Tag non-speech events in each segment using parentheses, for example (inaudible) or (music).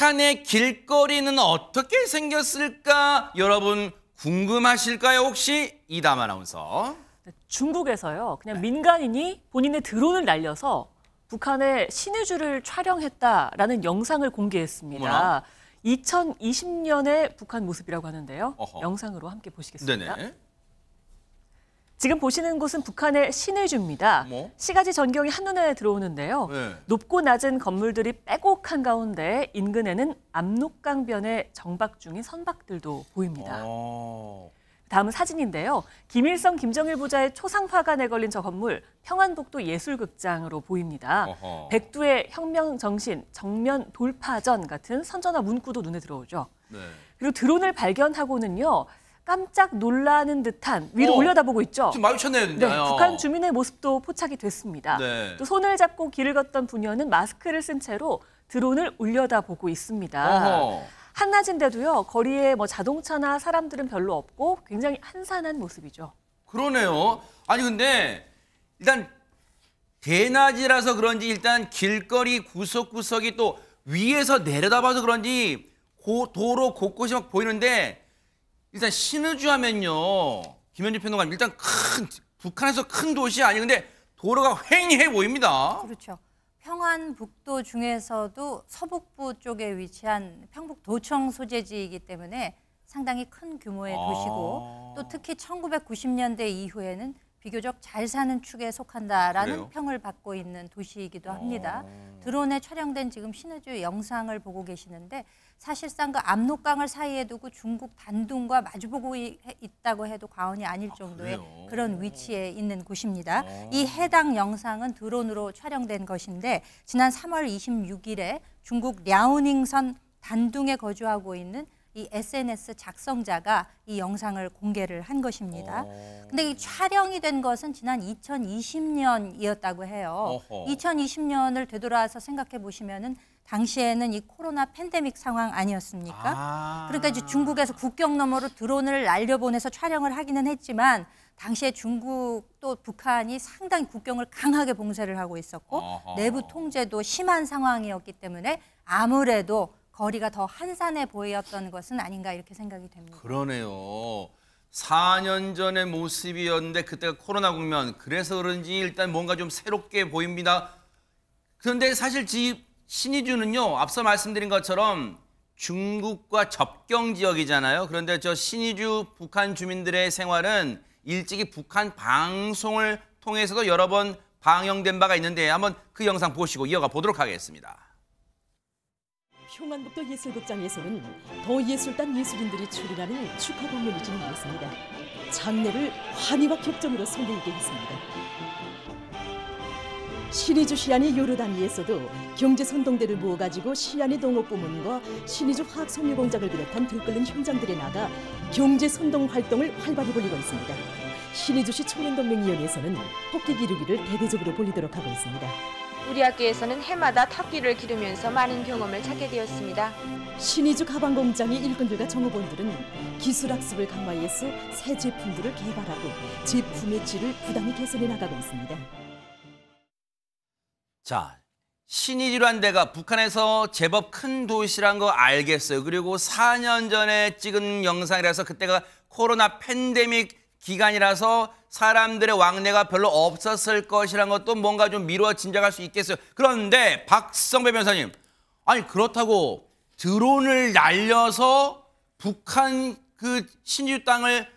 아한의 길거리는 어떻게 생겼을까 여러분 궁금하실까요 혹시 이담 아나운서? 네, 중국에서요 그냥 민간인이 본인의 드론을 날려서 북한의 신의주를 촬영했다라는 영상을 공개했습니다. 어머나. 2020년의 북한 모습이라고 하는데요. 어허. 영상으로 함께 보시겠습니다. 네네. 지금 보시는 곳은 북한의 신의주입니다. 뭐? 시가지 전경이 한눈에 들어오는데요. 네. 높고 낮은 건물들이 빼곡한 가운데 인근에는 압록강변에 정박 중인 선박들도 보입니다. 오. 어. 다음은 사진인데요. 김일성, 김정일 부자의 초상화가 내걸린 저 건물 평안북도 예술극장으로 보입니다. 어허. 백두의 혁명 정신, 정면 돌파전 같은 선전화 문구도 눈에 들어오죠. 네. 그리고 드론을 발견하고는요. 깜짝 놀라는 듯한 위로 어, 올려다보고 있죠. 지금 마주쳤네요. 네, 어. 북한 주민의 모습도 포착이 됐습니다. 네. 또 손을 잡고 길을 걷던 부녀는 마스크를 쓴 채로 드론을 올려다보고 있습니다. 어허. 한낮인데도요 거리에 뭐 자동차나 사람들은 별로 없고 굉장히 한산한 모습이죠. 그러네요. 아니 근데 일단 대낮이라서 그런지 일단 길거리 구석구석이 또 위에서 내려다봐서 그런지 고, 도로 곳곳이 막 보이는데 일단 신의주 하면요. 김현주 평론가님 일단 큰 북한에서 큰 도시 아니 근데 도로가 횡해 보입니다. 그렇죠. 평안북도 중에서도 서북부 쪽에 위치한 평북도청 소재지이기 때문에 상당히 큰 규모의 아. 도시고 아... 또 특히 1990년대 이후에는 비교적 잘 사는 축에 속한다라는 그래요? 평을 받고 있는 도시이기도 합니다. 아... 드론에 촬영된 지금 신의주 영상을 보고 계시는데 사실상 그 압록강을 사이에 두고 중국 단둥과 마주보고 있다고 해도 과언이 아닐 아, 정도의 아, 그런 위치에 있는 곳입니다. 아... 이 해당 영상은 드론으로 촬영된 것인데 지난 3월 26일에 중국 랴오닝선 단둥에 거주하고 있는 이 SNS 작성자가 이 영상을 공개를 한 것입니다. 어... 근데 이 촬영이 된 것은 지난 2020년이었다고 해요. 어허. 2020년을 되돌아서 생각해 보시면은 당시에는 이 코로나 팬데믹 상황 아니었습니까? 아... 그러니까 이제 중국에서 국경 너머로 드론을 날려보내서 촬영을 하기는 했지만 당시에 중국 또 북한이 상당히 국경을 강하게 봉쇄를 하고 있었고 어허. 내부 통제도 심한 상황이었기 때문에 아무래도 거리가 더 한산해 보였던 것은 아닌가 이렇게 생각이 됩니다. 그러네요. 4년 전의 모습이었는데 그때가 코로나 국면 그래서 그런지 일단 뭔가 좀 새롭게 보입니다. 그런데 사실 지 신의주는요 앞서 말씀드린 것처럼 중국과 접경 지역이잖아요. 그런데 저 신의주 북한 주민들의 생활은 일찍이 북한 방송을 통해서도 여러 번 방영된 바가 있는데 한번 그 영상 보시고 이어가 보도록 하겠습니다. 형안북도 예술극장에서는 더 예술단 예술인들이 출연하는 축하 공연이 진행되었습니다. 장례를 환희와 격정으로 설레이게 했습니다. 신의주 시안의 요르단이에서도 경제 선동대를 모아가지고 시안의 동업 부문과 신의주 화학 섬유 공작을 비롯한 들끓는 현장들에 나가 경제 선동 활동을 활발히 벌이고 있습니다. 신의주시 청년동맹위원회에서는 토끼 기르기를 대대적으로 벌리도록 하고 있습니다. 우리 학교에서는 해마다 탑기를 기르면서 많은 경험을 찾게 되었습니다. 신의주 가방 공장의 일꾼들과 정업원들은 기술학습을 강화해서 새 제품들을 개발하고 제품의 질을 부단히 개선해 나가고 있습니다. 자, 신의주란 데가 북한에서 제법 큰 도시란 거 알겠어요. 그리고 4년 전에 찍은 영상이라서 그때가 코로나 팬데믹 기간이라서 사람들의 왕래가 별로 없었을 것이라는 것도 뭔가 좀 미루어 짐작할 수 있겠어요. 그런데 박성배 변사님, 아니 그렇다고 드론을 날려서 북한 그 신주 땅을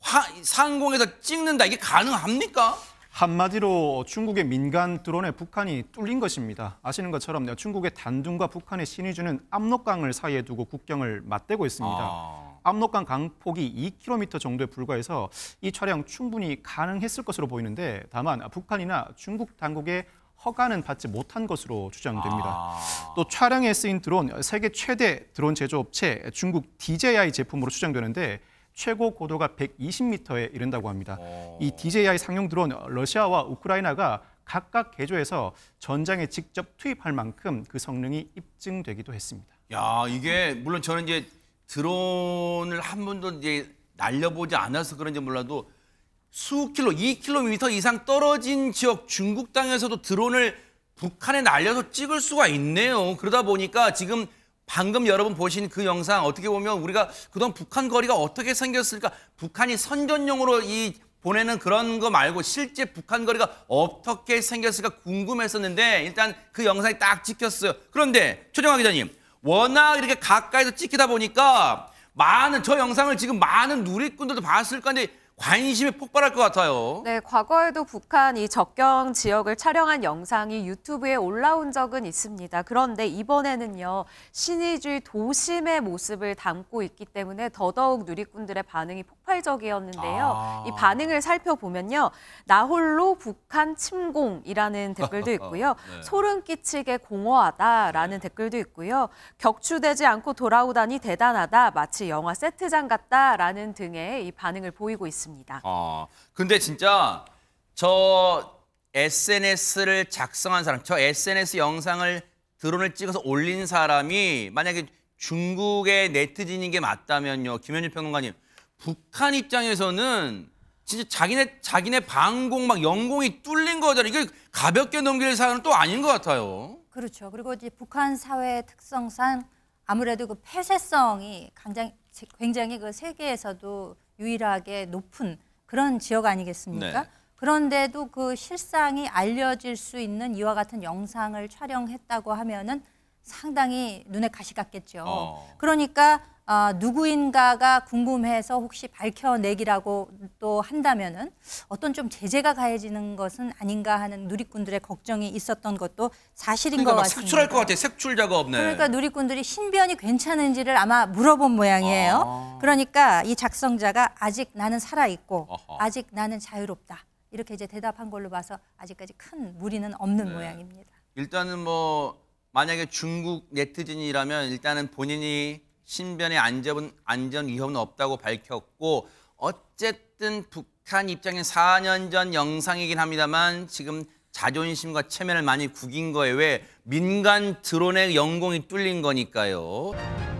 화, 상공에서 찍는다 이게 가능합니까? 한마디로 중국의 민간 드론에 북한이 뚫린 것입니다. 아시는 것처럼 중국의 단둥과 북한의 신의주는 압록강을 사이에 두고 국경을 맞대고 있습니다. 아... 압록강 강폭이 2km 정도에 불과해서 이 촬영 충분히 가능했을 것으로 보이는데 다만 북한이나 중국 당국의 허가는 받지 못한 것으로 추정됩니다. 아... 또 촬영에 쓰인 드론 세계 최대 드론 제조업체 중국 DJI 제품으로 추정되는데 최고 고도가 120m에 이른다고 합니다. 이 DJI 상용 드론 러시아와 우크라이나가 각각 개조해서 전장에 직접 투입할 만큼 그 성능이 입증되기도 했습니다. 야 이게 물론 저는 이제 드론을 한 번도 이제 날려보지 않아서 그런지 몰라도 수 킬로, 2킬로미터 이상 떨어진 지역 중국 땅에서도 드론을 북한에 날려서 찍을 수가 있네요. 그러다 보니까 지금 방금 여러분 보신 그 영상 어떻게 보면 우리가 그동안 북한 거리가 어떻게 생겼을까 북한이 선전용으로 이 보내는 그런 거 말고 실제 북한 거리가 어떻게 생겼을까 궁금했었는데 일단 그 영상이 딱 찍혔어요. 그런데 최정화 기자님 워낙 이렇게 가까이서 찍히다 보니까 많은 저 영상을 지금 많은 누리꾼들도 봤을 건데 관심이 폭발할 것 같아요. 네, 과거에도 북한 이 접경 지역을 촬영한 영상이 유튜브에 올라온 적은 있습니다. 그런데 이번에는요, 신의주의 도심의 모습을 담고 있기 때문에 더더욱 누리꾼들의 반응이 폭발적이었는데요. 아... 이 반응을 살펴보면요, 나홀로 북한 침공이라는 댓글도 있고요, (laughs) 네. 소름 끼치게 공허하다라는 네. 댓글도 있고요, 격추되지 않고 돌아오다니 대단하다, 마치 영화 세트장 같다라는 등의 이 반응을 보이고 있습니다. 같습니다. 어, 아, 근데 진짜 저 SNS를 작성한 사람, 저 SNS 영상을 드론을 찍어서 올린 사람이 만약에 중국의 네티즌인 게 맞다면요, 김현준 평론가님, 북한 입장에서는 진짜 자기네 자기네 방공 막 영공이 뚫린 거잖아요. 이게 가볍게 넘길 사안은 또 아닌 것 같아요. 그렇죠. 그리고 이제 북한 사회 특성상 아무래도 그 폐쇄성이 굉장히 굉장히 그 세계에서도 유일하게 높은 그런 지역 아니겠습니까? 네. 그런데도 그 실상이 알려질 수 있는 이와 같은 영상을 촬영했다고 하면은 상당히 눈에 가시 같겠죠. 어. 그러니까 아, 누구인가가 궁금해서 혹시 밝혀내기라고 또 한다면은 어떤 좀 제재가 가해지는 것은 아닌가 하는 누리꾼들의 걱정이 있었던 것도 사실인 그러니까 것 같습니다. 색출할 것 같아. 색출 작업. 네. 그러니까 누리꾼들이 신변이 괜찮은지를 아마 물어본 모양이에요. 아... 그러니까 이 작성자가 아직 나는 살아 있고 아 아직 나는 자유롭다. 이렇게 이제 대답한 걸로 봐서 아직까지 큰 무리는 없는 네. 모양입니다. 일단은 뭐 만약에 중국 네티즌이라면 일단은 본인이 신변에 안전, 안전 위험은 없다고 밝혔고 어쨌든 북한 입장인 4년 전 영상이긴 합니다만 지금 자존심과 체면을 많이 구긴 거에 왜 민간 드론의 영공이 뚫린 거니까요.